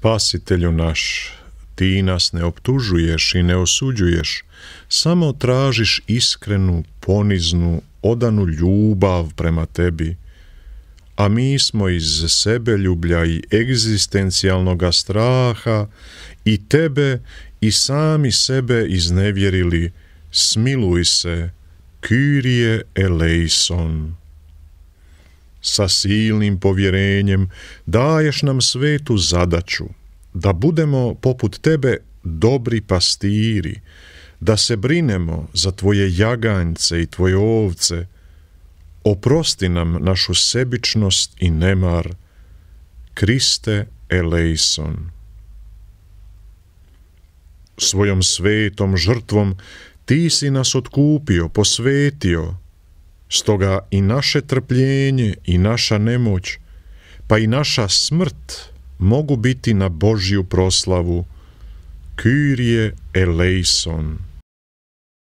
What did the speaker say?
Spasitelju naš, ti nas ne optužuješ i ne osuđuješ, samo tražiš iskrenu, poniznu, odanu ljubav prema tebi, a mi smo iz sebeljublja i egzistencijalnog straha i tebe i sami sebe iznevjerili, smiluj se, Kyrie eleison sa silnim povjerenjem daješ nam svetu zadaću da budemo poput tebe dobri pastiri, da se brinemo za tvoje jaganjce i tvoje ovce. Oprosti nam našu sebičnost i nemar. Kriste Eleison. Svojom svetom žrtvom ti si nas otkupio, posvetio, Stoga i naše trpljenje i naša nemoć, pa i naša smrt mogu biti na Božju proslavu. Kyrie eleison.